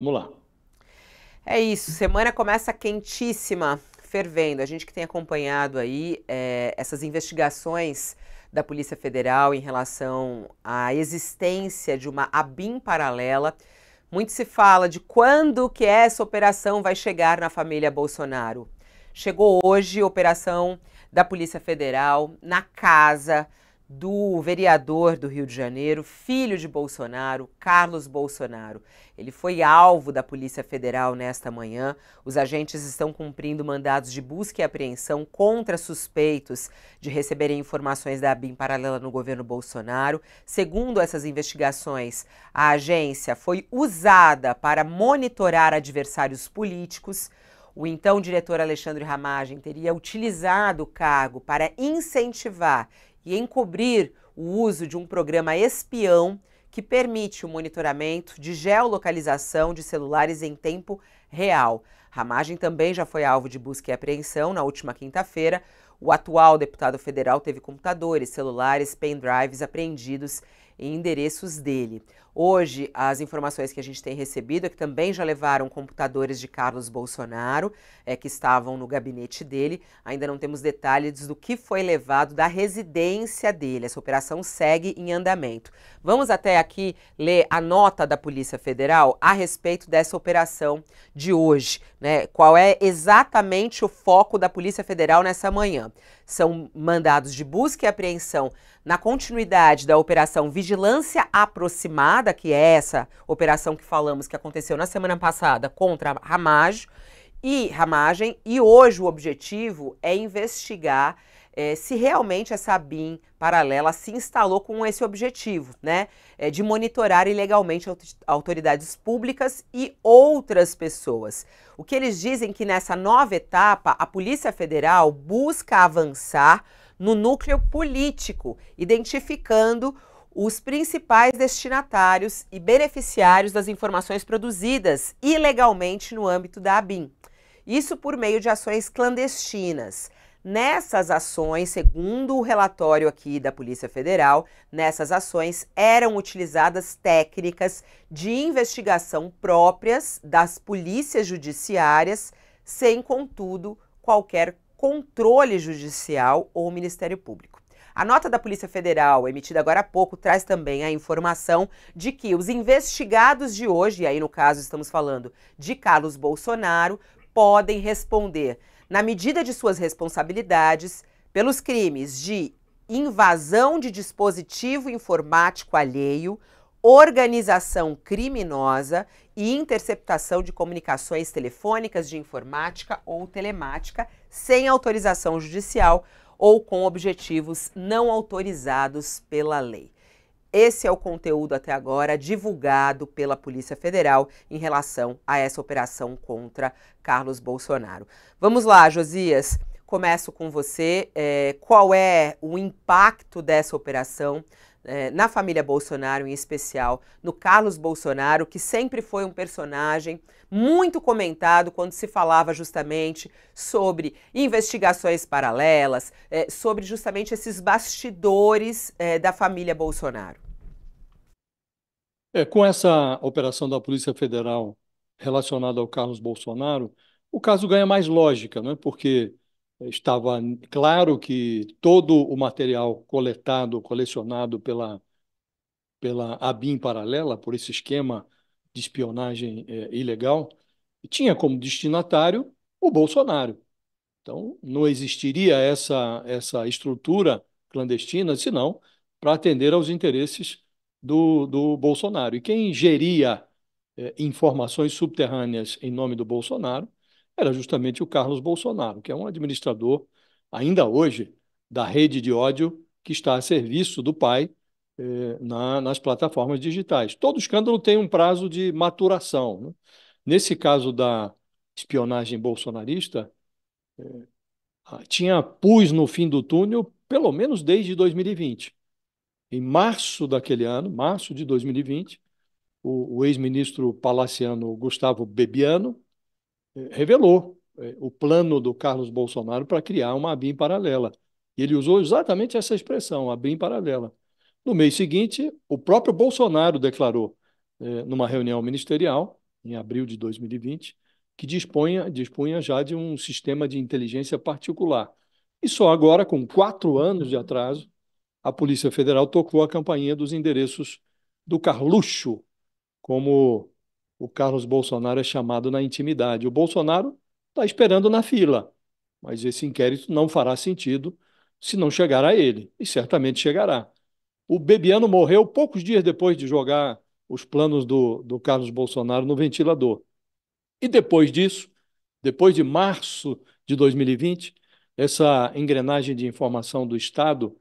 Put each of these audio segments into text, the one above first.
Vamos lá. É isso, semana começa quentíssima, fervendo. A gente que tem acompanhado aí é, essas investigações da Polícia Federal em relação à existência de uma ABIN paralela. Muito se fala de quando que essa operação vai chegar na família Bolsonaro. Chegou hoje a operação da Polícia Federal na casa do vereador do Rio de Janeiro, filho de Bolsonaro, Carlos Bolsonaro. Ele foi alvo da Polícia Federal nesta manhã. Os agentes estão cumprindo mandados de busca e apreensão contra suspeitos de receberem informações da BIM paralela no governo Bolsonaro. Segundo essas investigações, a agência foi usada para monitorar adversários políticos. O então diretor Alexandre Ramagem teria utilizado o cargo para incentivar e encobrir o uso de um programa espião que permite o monitoramento de geolocalização de celulares em tempo real. Ramagem também já foi alvo de busca e apreensão na última quinta-feira. O atual deputado federal teve computadores, celulares, pendrives apreendidos em endereços dele. Hoje, as informações que a gente tem recebido é que também já levaram computadores de Carlos Bolsonaro, é, que estavam no gabinete dele. Ainda não temos detalhes do que foi levado da residência dele. Essa operação segue em andamento. Vamos até aqui ler a nota da Polícia Federal a respeito dessa operação de hoje. Né? Qual é exatamente o foco da Polícia Federal nessa manhã? São mandados de busca e apreensão na continuidade da operação Vigilância Aproximada que é essa operação que falamos que aconteceu na semana passada contra a e Ramagem, e hoje o objetivo é investigar é, se realmente essa BIM paralela se instalou com esse objetivo, né, é, de monitorar ilegalmente autoridades públicas e outras pessoas. O que eles dizem que nessa nova etapa a Polícia Federal busca avançar no núcleo político, identificando os principais destinatários e beneficiários das informações produzidas ilegalmente no âmbito da ABIN. Isso por meio de ações clandestinas. Nessas ações, segundo o relatório aqui da Polícia Federal, nessas ações eram utilizadas técnicas de investigação próprias das polícias judiciárias, sem, contudo, qualquer controle judicial ou Ministério Público. A nota da Polícia Federal, emitida agora há pouco, traz também a informação de que os investigados de hoje, e aí no caso estamos falando de Carlos Bolsonaro, podem responder, na medida de suas responsabilidades, pelos crimes de invasão de dispositivo informático alheio, organização criminosa e interceptação de comunicações telefônicas de informática ou telemática sem autorização judicial ou com objetivos não autorizados pela lei. Esse é o conteúdo até agora divulgado pela Polícia Federal em relação a essa operação contra Carlos Bolsonaro. Vamos lá, Josias, começo com você. É, qual é o impacto dessa operação eh, na família Bolsonaro, em especial no Carlos Bolsonaro, que sempre foi um personagem muito comentado quando se falava justamente sobre investigações paralelas, é, sobre justamente esses bastidores é, da família Bolsonaro. É, com essa operação da Polícia Federal relacionada ao Carlos Bolsonaro, o caso ganha mais lógica, é porque estava claro que todo o material coletado, colecionado pela, pela ABIN paralela, por esse esquema de espionagem é, ilegal, tinha como destinatário o Bolsonaro. Então, não existiria essa, essa estrutura clandestina, senão para atender aos interesses do, do Bolsonaro. E quem geria é, informações subterrâneas em nome do Bolsonaro era justamente o Carlos Bolsonaro, que é um administrador, ainda hoje, da rede de ódio que está a serviço do pai eh, na, nas plataformas digitais. Todo escândalo tem um prazo de maturação. Né? Nesse caso da espionagem bolsonarista, eh, tinha pus no fim do túnel, pelo menos desde 2020. Em março daquele ano, março de 2020, o, o ex-ministro palaciano Gustavo Bebiano revelou é, o plano do Carlos Bolsonaro para criar uma ABIN paralela. E ele usou exatamente essa expressão, ABIN paralela. No mês seguinte, o próprio Bolsonaro declarou, é, numa reunião ministerial, em abril de 2020, que dispunha já de um sistema de inteligência particular. E só agora, com quatro anos de atraso, a Polícia Federal tocou a campainha dos endereços do Carluxo como o Carlos Bolsonaro é chamado na intimidade. O Bolsonaro está esperando na fila, mas esse inquérito não fará sentido se não chegar a ele, e certamente chegará. O Bebiano morreu poucos dias depois de jogar os planos do, do Carlos Bolsonaro no ventilador. E depois disso, depois de março de 2020, essa engrenagem de informação do Estado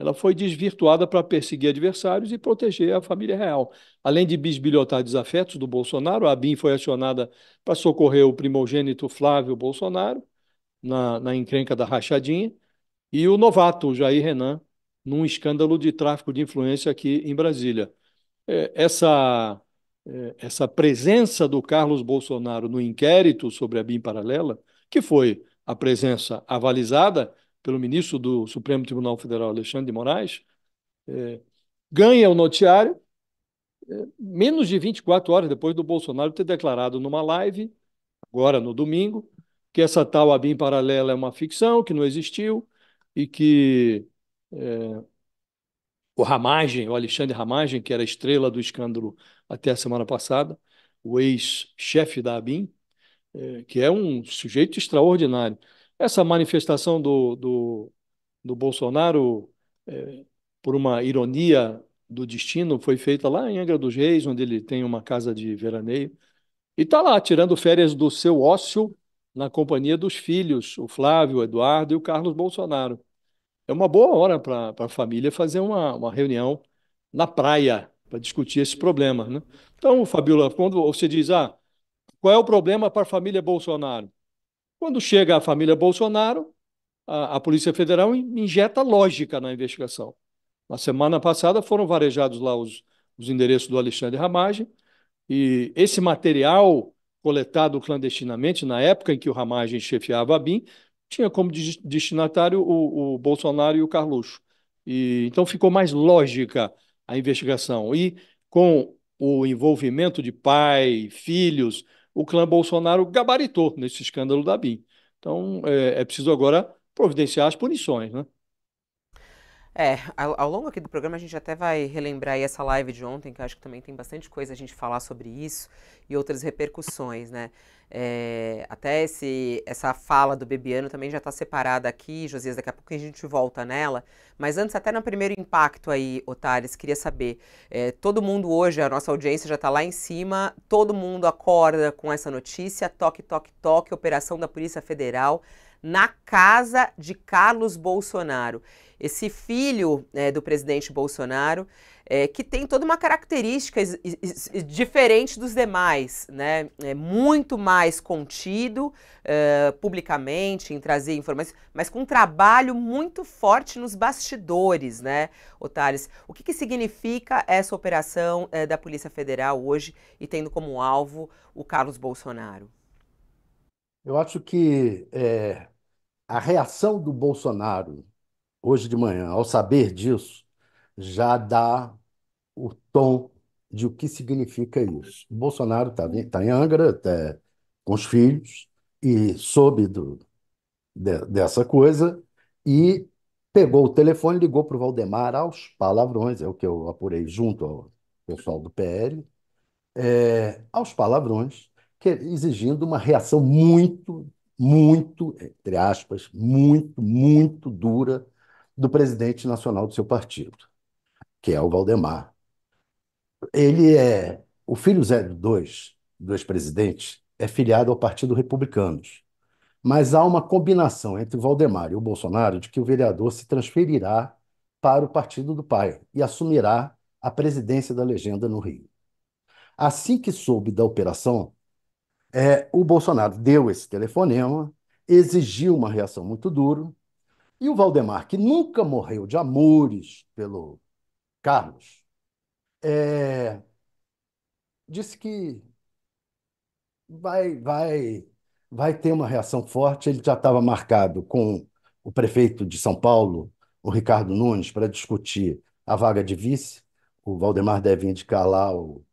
ela foi desvirtuada para perseguir adversários e proteger a família real. Além de bisbilhotar desafetos do Bolsonaro, a BIM foi acionada para socorrer o primogênito Flávio Bolsonaro na, na encrenca da rachadinha e o novato Jair Renan num escândalo de tráfico de influência aqui em Brasília. É, essa, é, essa presença do Carlos Bolsonaro no inquérito sobre a BIM paralela, que foi a presença avalizada, pelo ministro do Supremo Tribunal Federal, Alexandre de Moraes, é, ganha o noticiário é, menos de 24 horas depois do Bolsonaro ter declarado numa live, agora no domingo, que essa tal ABIN paralela é uma ficção, que não existiu, e que é, o Ramagem, o Alexandre Ramagem, que era estrela do escândalo até a semana passada, o ex-chefe da ABIN, é, que é um sujeito extraordinário, essa manifestação do, do, do Bolsonaro, é, por uma ironia do destino, foi feita lá em Angra dos Reis, onde ele tem uma casa de veraneio, e está lá tirando férias do seu ócio na companhia dos filhos, o Flávio, o Eduardo e o Carlos Bolsonaro. É uma boa hora para a família fazer uma, uma reunião na praia para discutir esse problema. Né? Então, Fabiola, quando você diz, ah, qual é o problema para a família Bolsonaro? Quando chega a família Bolsonaro, a, a Polícia Federal injeta lógica na investigação. Na semana passada foram varejados lá os, os endereços do Alexandre Ramagem, e esse material coletado clandestinamente, na época em que o Ramagem chefiava a BIM, tinha como destinatário o, o Bolsonaro e o Carluxo. E, então ficou mais lógica a investigação. E com o envolvimento de pai, filhos, o clã Bolsonaro gabaritou nesse escândalo da BIM. Então, é, é preciso agora providenciar as punições, né? É, ao, longo aqui do programa a gente até vai relembrar essa live de ontem, que eu acho que também tem bastante coisa a gente falar sobre isso e outras repercussões, né? É, até esse, essa fala do Bebiano também já está separada aqui, Josias, daqui a pouco a gente volta nela. Mas antes, até no primeiro impacto aí, Otares, queria saber, é, todo mundo hoje, a nossa audiência já está lá em cima, todo mundo acorda com essa notícia, toque, toque, toque, operação da Polícia Federal na casa de Carlos Bolsonaro. Esse filho é, do presidente Bolsonaro, é, que tem toda uma característica diferente dos demais, né? É muito mais contido é, publicamente em trazer informações, mas com um trabalho muito forte nos bastidores, né, Otares? O que, que significa essa operação é, da Polícia Federal hoje e tendo como alvo o Carlos Bolsonaro? Eu acho que é, a reação do Bolsonaro hoje de manhã, ao saber disso, já dá o tom de o que significa isso. O Bolsonaro está tá em Angra, tá com os filhos, e soube do, de, dessa coisa e pegou o telefone, ligou para o Valdemar aos palavrões, é o que eu apurei junto ao pessoal do PL, é, aos palavrões, é exigindo uma reação muito, muito, entre aspas, muito, muito dura do presidente nacional do seu partido, que é o Valdemar. Ele é o filho Zé dos dois presidentes, é filiado ao Partido Republicanos. Mas há uma combinação entre o Valdemar e o Bolsonaro de que o vereador se transferirá para o partido do pai e assumirá a presidência da legenda no Rio. Assim que soube da operação, é, o Bolsonaro deu esse telefonema, exigiu uma reação muito dura, e o Valdemar, que nunca morreu de amores pelo Carlos, é, disse que vai, vai, vai ter uma reação forte. Ele já estava marcado com o prefeito de São Paulo, o Ricardo Nunes, para discutir a vaga de vice. O Valdemar deve indicar lá o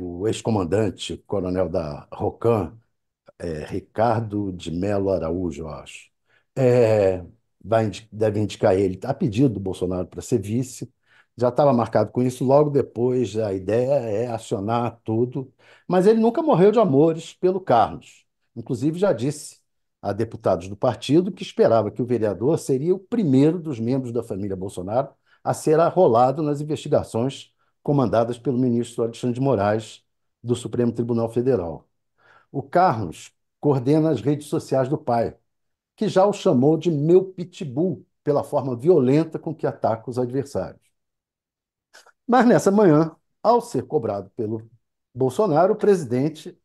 o ex-comandante, coronel da ROCAM, é, Ricardo de Melo Araújo, eu acho, é, vai, deve indicar ele tá a pedido do Bolsonaro para ser vice. Já estava marcado com isso. Logo depois, a ideia é acionar tudo. Mas ele nunca morreu de amores pelo Carlos. Inclusive, já disse a deputados do partido que esperava que o vereador seria o primeiro dos membros da família Bolsonaro a ser arrolado nas investigações comandadas pelo ministro Alexandre de Moraes, do Supremo Tribunal Federal. O Carlos coordena as redes sociais do pai, que já o chamou de meu pitbull pela forma violenta com que ataca os adversários. Mas nessa manhã, ao ser cobrado pelo Bolsonaro, o presidente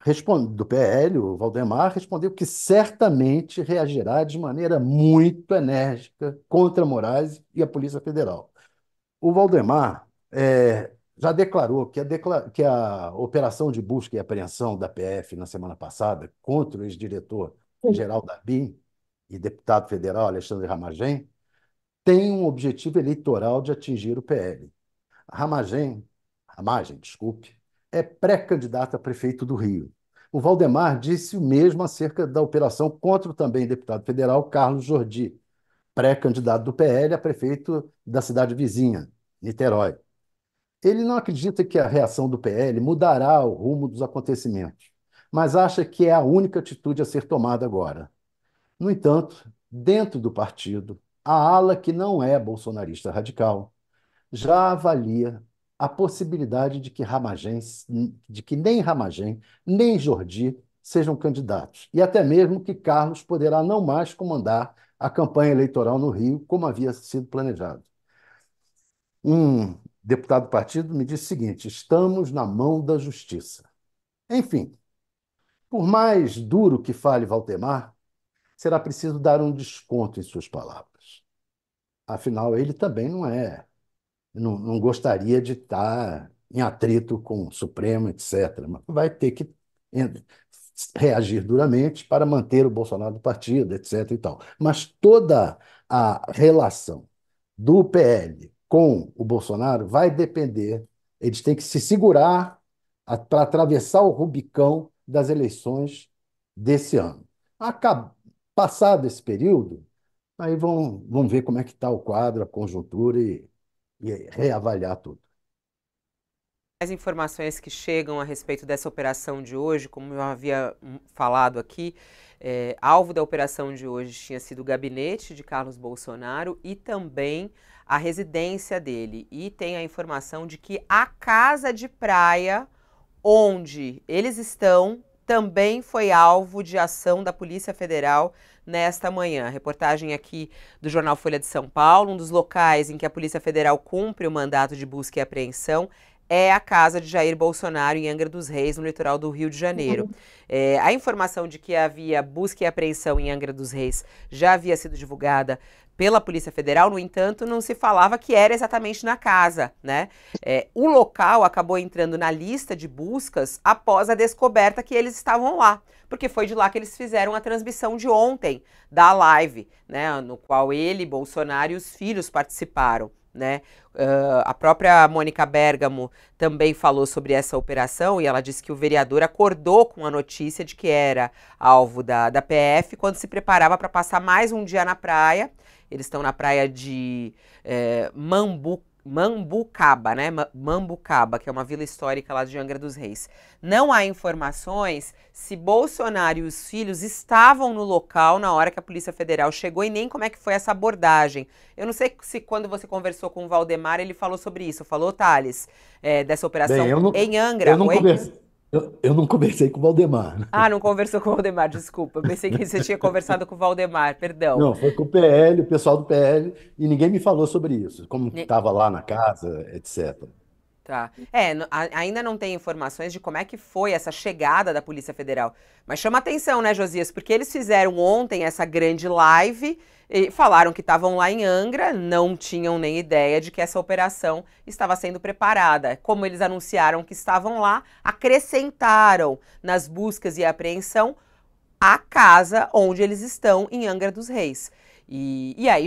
responde, do PL, o Valdemar, respondeu que certamente reagirá de maneira muito enérgica contra Moraes e a Polícia Federal. O Valdemar é, já declarou que a, que a operação de busca e apreensão da PF na semana passada contra o ex-diretor-geral da BIM e deputado federal Alexandre Ramagem tem um objetivo eleitoral de atingir o PL. Ramagem, Ramagem, desculpe, é pré-candidato a prefeito do Rio. O Valdemar disse o mesmo acerca da operação contra o também deputado federal Carlos Jordi, pré-candidato do PL a prefeito da cidade vizinha, Niterói. Ele não acredita que a reação do PL mudará o rumo dos acontecimentos, mas acha que é a única atitude a ser tomada agora. No entanto, dentro do partido, a ala que não é bolsonarista radical já avalia a possibilidade de que Ramagem, de que nem Ramagem, nem Jordi sejam candidatos, e até mesmo que Carlos poderá não mais comandar a campanha eleitoral no Rio como havia sido planejado. Um deputado do partido, me disse o seguinte: estamos na mão da justiça. Enfim, por mais duro que fale Valdemar, será preciso dar um desconto em suas palavras. Afinal, ele também não é, não, não gostaria de estar em atrito com o Supremo, etc. Mas vai ter que reagir duramente para manter o Bolsonaro do partido, etc. E tal. Mas toda a relação do PL com o Bolsonaro vai depender, eles têm que se segurar para atravessar o Rubicão das eleições desse ano. Acab... Passado esse período, aí vão, vão ver como é que está o quadro, a conjuntura e, e reavaliar tudo. As informações que chegam a respeito dessa operação de hoje, como eu havia hum, falado aqui, é, alvo da operação de hoje tinha sido o gabinete de Carlos Bolsonaro e também a residência dele e tem a informação de que a casa de praia onde eles estão também foi alvo de ação da Polícia Federal nesta manhã. Reportagem aqui do jornal Folha de São Paulo, um dos locais em que a Polícia Federal cumpre o mandato de busca e apreensão é a casa de Jair Bolsonaro em Angra dos Reis, no litoral do Rio de Janeiro. Uhum. É, a informação de que havia busca e apreensão em Angra dos Reis já havia sido divulgada pela Polícia Federal, no entanto, não se falava que era exatamente na casa, né? É, o local acabou entrando na lista de buscas após a descoberta que eles estavam lá, porque foi de lá que eles fizeram a transmissão de ontem da live, né? No qual ele, Bolsonaro e os filhos participaram. Né? Uh, a própria Mônica Bergamo também falou sobre essa operação e ela disse que o vereador acordou com a notícia de que era alvo da, da PF quando se preparava para passar mais um dia na praia eles estão na praia de é, Mambu, Mambucaba, né? Mambucaba, que é uma vila histórica lá de Angra dos Reis. Não há informações se Bolsonaro e os filhos estavam no local na hora que a Polícia Federal chegou e nem como é que foi essa abordagem. Eu não sei se quando você conversou com o Valdemar ele falou sobre isso. Falou, Thales, é, dessa operação Bem, não, em Angra. Eu não, eu, eu não conversei com o Valdemar. Né? Ah, não conversou com o Valdemar, desculpa. Eu pensei que você tinha conversado com o Valdemar, perdão. Não, foi com o PL, o pessoal do PL, e ninguém me falou sobre isso, como estava lá na casa, etc. Tá. É, ainda não tem informações de como é que foi essa chegada da Polícia Federal. Mas chama atenção, né, Josias? Porque eles fizeram ontem essa grande live e falaram que estavam lá em Angra, não tinham nem ideia de que essa operação estava sendo preparada. Como eles anunciaram que estavam lá, acrescentaram nas buscas e apreensão a casa onde eles estão em Angra dos Reis. E, e aí